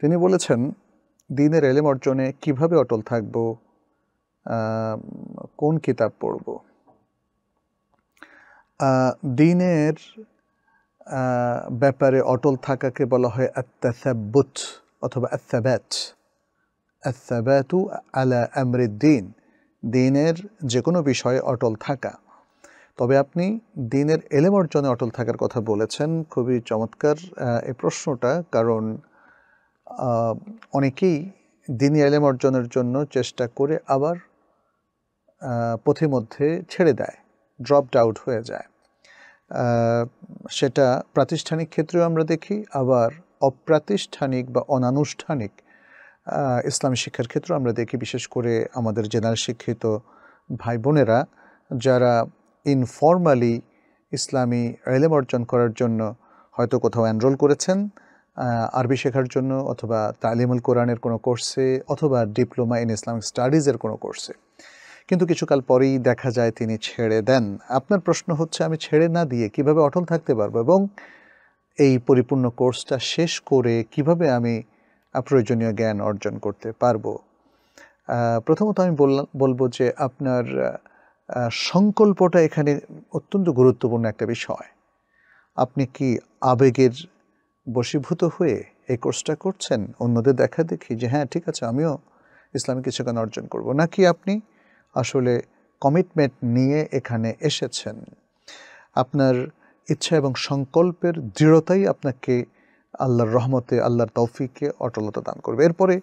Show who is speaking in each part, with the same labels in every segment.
Speaker 1: তিনি বলেছেন দিনের এলেম অর্জনে কিভাবে অটল থাকব কোন কিতাব পড়ব দিনের ব্যাপারে অটল থাকাকে বলা হয় আত্মাসাবুত অথবা আত্যাব্যাত আত্যাব্যাতু আলা আমরিদ্দিন দিনের যে কোনো বিষয়ে অটল থাকা তবে আপনি দিনের এলেম অর্জনে অটল থাকার কথা বলেছেন খুবই চমৎকার এই প্রশ্নটা কারণ অনেকেই দিনী এলেম অর্জনের জন্য চেষ্টা করে আবার পথে মধ্যে ছেড়ে দেয় ড্রপড আউট হয়ে যায় সেটা প্রাতিষ্ঠানিক ক্ষেত্রেও আমরা দেখি আবার অপ্রাতিষ্ঠানিক বা অনানুষ্ঠানিক ইসলামী শিক্ষার ক্ষেত্রেও আমরা দেখি বিশেষ করে আমাদের জেনারেল শিক্ষিত ভাই বোনেরা যারা ইনফর্মালি ইসলামী এলেম অর্জন করার জন্য হয়তো কোথাও এনরোল করেছেন আরবি শেখার জন্য অথবা তালিমুল কোরআনের কোনো কোর্সে অথবা ডিপ্লোমা ইন ইসলামিক স্টাডিজের কোনো কোর্সে কিন্তু কিছুকাল পরেই দেখা যায় তিনি ছেড়ে দেন আপনার প্রশ্ন হচ্ছে আমি ছেড়ে না দিয়ে কিভাবে অটল থাকতে পারবো এবং এই পরিপূর্ণ কোর্সটা শেষ করে কিভাবে আমি প্রয়োজনীয় জ্ঞান অর্জন করতে পারবো প্রথমত আমি বলবো যে আপনার সংকল্পটা এখানে অত্যন্ত গুরুত্বপূর্ণ একটা বিষয় আপনি কি আবেগের বশীভূত হয়ে এই কোর্সটা করছেন অন্যদের দেখা দেখি যে হ্যাঁ ঠিক আছে আমিও ইসলামী কিছু অর্জন করব নাকি আপনি আসলে কমিটমেন্ট নিয়ে এখানে এসেছেন আপনার ইচ্ছা এবং সংকল্পের দৃঢ়তাই আপনাকে আল্লাহর রহমতে আল্লাহর তৌফিকে অটলতা দান করবে এরপরে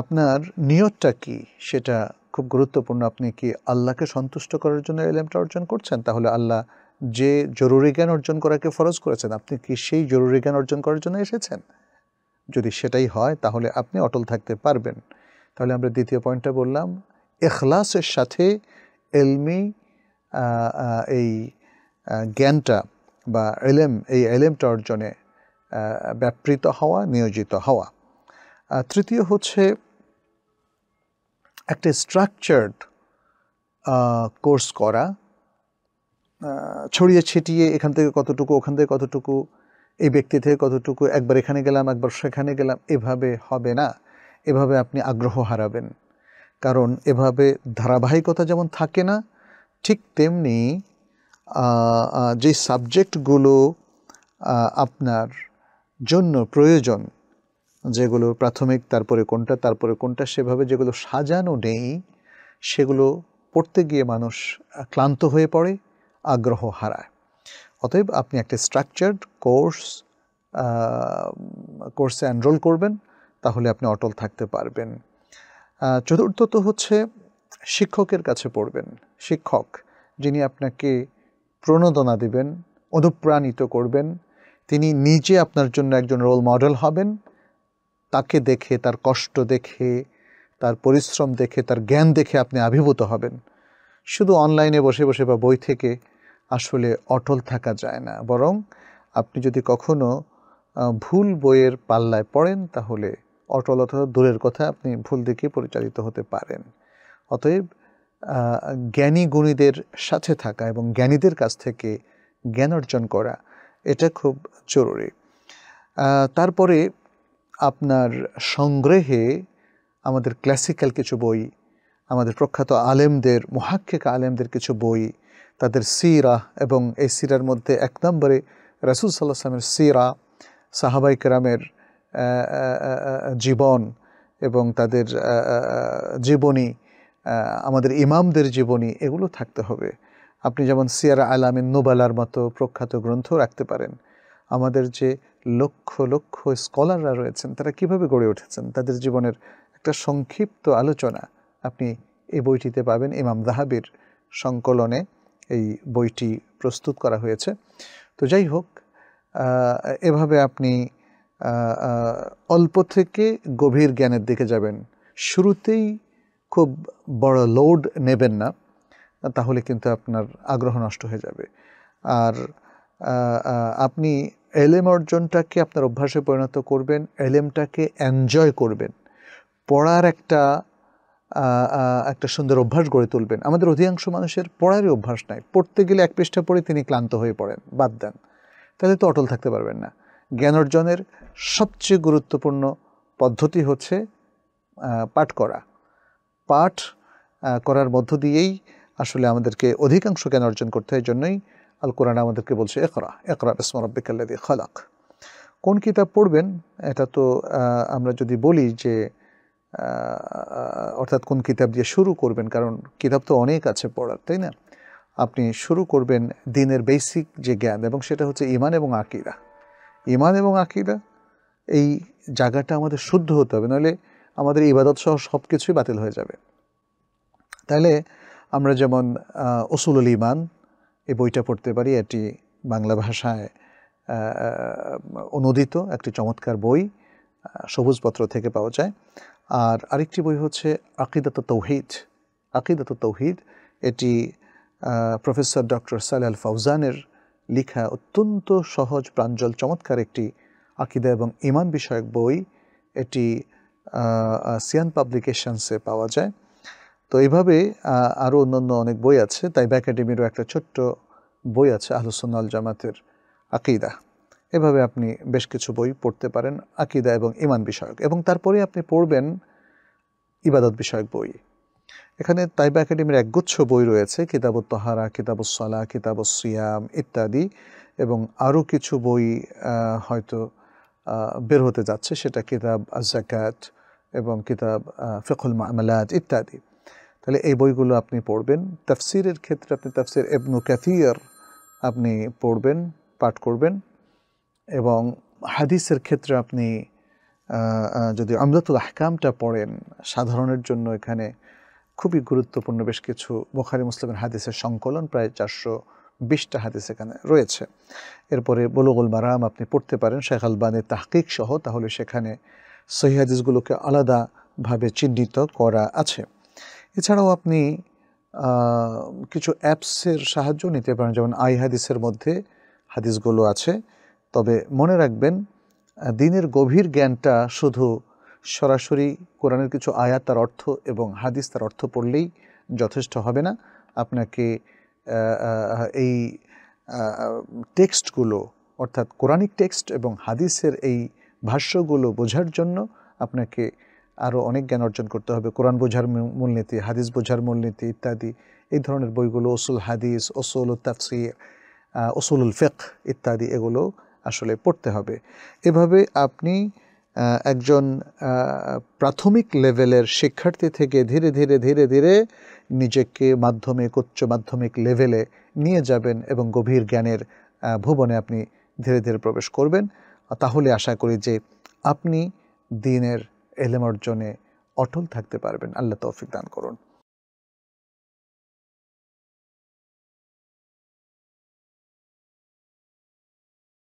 Speaker 1: আপনার নিয়তটা কি সেটা খুব গুরুত্বপূর্ণ আপনি কি আল্লাহকে সন্তুষ্ট করার জন্য এলেমটা অর্জন করছেন তাহলে আল্লাহ যে জরুরি জ্ঞান অর্জন করাকে ফরজ করেছেন আপনি কি সেই জরুরি জ্ঞান অর্জন করার জন্য এসেছেন যদি সেটাই হয় তাহলে আপনি অটল থাকতে পারবেন তাহলে আমরা দ্বিতীয় পয়েন্টটা বললাম এখলাসের সাথে এলমি এই জ্ঞানটা বা এলেম এই এলেমটা অর্জনে ব্যাপৃত হওয়া নিয়োজিত হওয়া তৃতীয় হচ্ছে একটা স্ট্রাকচার্ড কোর্স করা ছড়িয়ে ছিটিয়ে এখান থেকে কতটুকু ওখান থেকে কতটুকু এই ব্যক্তি থেকে কতটুকু একবার এখানে গেলাম একবার সেখানে গেলাম এভাবে হবে না এভাবে আপনি আগ্রহ হারাবেন কারণ এভাবে ধারাবাহিকতা যেমন থাকে না ঠিক তেমনি যে সাবজেক্টগুলো আপনার জন্য প্রয়োজন যেগুলো প্রাথমিক তারপরে কোনটা তারপরে কোনটা সেভাবে যেগুলো সাজানো নেই সেগুলো পড়তে গিয়ে মানুষ ক্লান্ত হয়ে পড়ে আগ্রহ হারায় অতএব আপনি একটা স্ট্রাকচার্ড কোর্স কোর্সে এনরোল করবেন তাহলে আপনি অটল থাকতে পারবেন চতুর্থত হচ্ছে শিক্ষকের কাছে পড়বেন শিক্ষক যিনি আপনাকে প্রণোদনা দিবেন অনুপ্রাণিত করবেন তিনি নিজে আপনার জন্য একজন রোল মডেল হবেন তাকে দেখে তার কষ্ট দেখে তার পরিশ্রম দেখে তার জ্ঞান দেখে আপনি আবির্ভূত হবেন শুধু অনলাইনে বসে বসে বা বই থেকে আসলে অটল থাকা যায় না বরং আপনি যদি কখনো ভুল বইয়ের পাল্লায় পড়েন তাহলে অটল অথবা দূরের কথা আপনি ভুল দিকে পরিচালিত হতে পারেন অতএব জ্ঞানী গুণীদের সাথে থাকা এবং জ্ঞানীদের কাছ থেকে জ্ঞান অর্জন করা এটা খুব জরুরি তারপরে আপনার সংগ্রহে আমাদের ক্লাসিক্যাল কিছু বই আমাদের প্রখ্যাত আলেমদের মহাক্ষেক আলেমদের কিছু বই তাদের সিরা এবং এই সিরার মধ্যে এক নম্বরে রাসুল সাল্লাহ সালামের সিরা সাহাবাই কেরামের জীবন এবং তাদের জীবনী আমাদের ইমামদের জীবনী এগুলো থাকতে হবে আপনি যেমন সিয়ারা আলামিন নোবালার মতো প্রখ্যাত গ্রন্থ রাখতে পারেন আমাদের যে লক্ষ লক্ষ স্কলাররা রয়েছেন তারা কিভাবে গড়ে উঠেছেন তাদের জীবনের একটা সংক্ষিপ্ত আলোচনা আপনি এই বইটিতে পাবেন ইমাম দাহাবির সংকলনে এই বইটি প্রস্তুত করা হয়েছে তো যাই হোক এভাবে আপনি অল্প থেকে গভীর জ্ঞানের দিকে যাবেন শুরুতেই খুব বড় লোড নেবেন না তাহলে কিন্তু আপনার আগ্রহ নষ্ট হয়ে যাবে আর আপনি এলেম অর্জনটাকে আপনার অভ্যাসে পরিণত করবেন এলেমটাকে এনজয় করবেন পড়ার একটা একটা সুন্দর অভ্যাস গড়ে তুলবেন আমাদের অধিকাংশ মানুষের পড়ারই অভ্যাস নাই পড়তে গেলে এক পৃষ্ঠা পড়ে তিনি ক্লান্ত হয়ে পড়েন বাদ দেন তাহলে তো অটল থাকতে পারবেন না জ্ঞান অর্জনের সবচেয়ে গুরুত্বপূর্ণ পদ্ধতি হচ্ছে পাঠ করা পাঠ করার মধ্য দিয়েই আসলে আমাদেরকে অধিকাংশ জ্ঞান অর্জন করতে হয় জন্যই আল কোরআন আমাদেরকে বলছে একরা একরা ইসমরব্বিকাল্লাদি খালাক কোন কিতাব পড়বেন এটা তো আমরা যদি বলি যে অর্থাৎ কোন কিতাব দিয়ে শুরু করবেন কারণ কিতাব তো অনেক আছে পড়ার তাই না আপনি শুরু করবেন দিনের বেসিক যে জ্ঞান এবং সেটা হচ্ছে ইমান এবং আকিরা ইমান এবং আকিরা এই জায়গাটা আমাদের শুদ্ধ হতে হবে নাহলে আমাদের ইবাদত সহ সব কিছুই বাতিল হয়ে যাবে তাহলে আমরা যেমন ওসুলুল ইমান এই বইটা পড়তে পারি এটি বাংলা ভাষায় অনুদিত একটি চমৎকার বই সবুজপত্র থেকে পাওয়া যায় আর আরেকটি বই হচ্ছে আকিদাত তৌহিদ আকিদাত তৌহিদ এটি প্রফেসর ডক্টর সালাল ফাউজানের লেখা অত্যন্ত সহজ প্রাঞ্জল চমৎকার একটি আকিদা এবং ইমান বিষয়ক বই এটি সিয়ান পাবলিকেশনসে পাওয়া যায় তো এইভাবে আরও অন্যান্য অনেক বই আছে তাই ব্যাকাডেমিরও একটা ছোট্ট বই আছে আহলুসন্নাল জামাতের আকিদা এভাবে আপনি বেশ কিছু বই পড়তে পারেন আকিদা এবং ইমান বিষয়ক এবং তারপরে আপনি পড়বেন ইবাদত বিষয়ক বই এখানে তাইবা একাডেমির একগুচ্ছ বই রয়েছে কিতাবুত তহারা কিতাবুসলা সিয়াম ইত্যাদি এবং আরও কিছু বই হয়তো বের হতে যাচ্ছে সেটা কিতাব আজাকাত এবং কিতাব ফিকুল মামলাত ইত্যাদি তাহলে এই বইগুলো আপনি পড়বেন তাফসিরের ক্ষেত্রে আপনি তাফসির এবনু ক্যাথিয়ার আপনি পড়বেন পাঠ করবেন এবং হাদিসের ক্ষেত্রে আপনি যদি আমদাতুল আহকামটা পড়েন সাধারণের জন্য এখানে খুবই গুরুত্বপূর্ণ বেশ কিছু বোখারি মুসলিমের হাদিসের সংকলন প্রায় চারশো বিশটা হাদিস এখানে রয়েছে এরপরে বলুগুল মারাম আপনি পড়তে পারেন শেখ আলবানের তাহকিক সহ তাহলে সেখানে সহি হাদিসগুলোকে আলাদাভাবে চিহ্নিত করা আছে এছাড়াও আপনি কিছু অ্যাপসের সাহায্য নিতে পারেন যেমন আই হাদিসের মধ্যে হাদিসগুলো আছে তবে মনে রাখবেন দিনের গভীর জ্ঞানটা শুধু সরাসরি কোরআনের কিছু আয়াত তার অর্থ এবং হাদিস তার অর্থ পড়লেই যথেষ্ট হবে না আপনাকে এই টেক্সটগুলো অর্থাৎ কোরআনিক টেক্সট এবং হাদিসের এই ভাষ্যগুলো বোঝার জন্য আপনাকে আরও অনেক জ্ঞান অর্জন করতে হবে কোরআন বোঝার মূলনীতি হাদিস বোঝার মূলনীতি ইত্যাদি এই ধরনের বইগুলো ওসুল হাদিস ওসুল তাফসির ওসুল ফেক ইত্যাদি এগুলো আসলে পড়তে হবে এভাবে আপনি একজন প্রাথমিক লেভেলের শিক্ষার্থী থেকে ধীরে ধীরে ধীরে ধীরে নিজেকে মাধ্যমিক উচ্চ মাধ্যমিক লেভেলে নিয়ে যাবেন এবং গভীর জ্ঞানের ভুবনে আপনি ধীরে ধীরে প্রবেশ করবেন তাহলে আশা করি যে আপনি দিনের এলেম অর্জনে অটল থাকতে পারবেন আল্লাহ তৌফিক দান করুন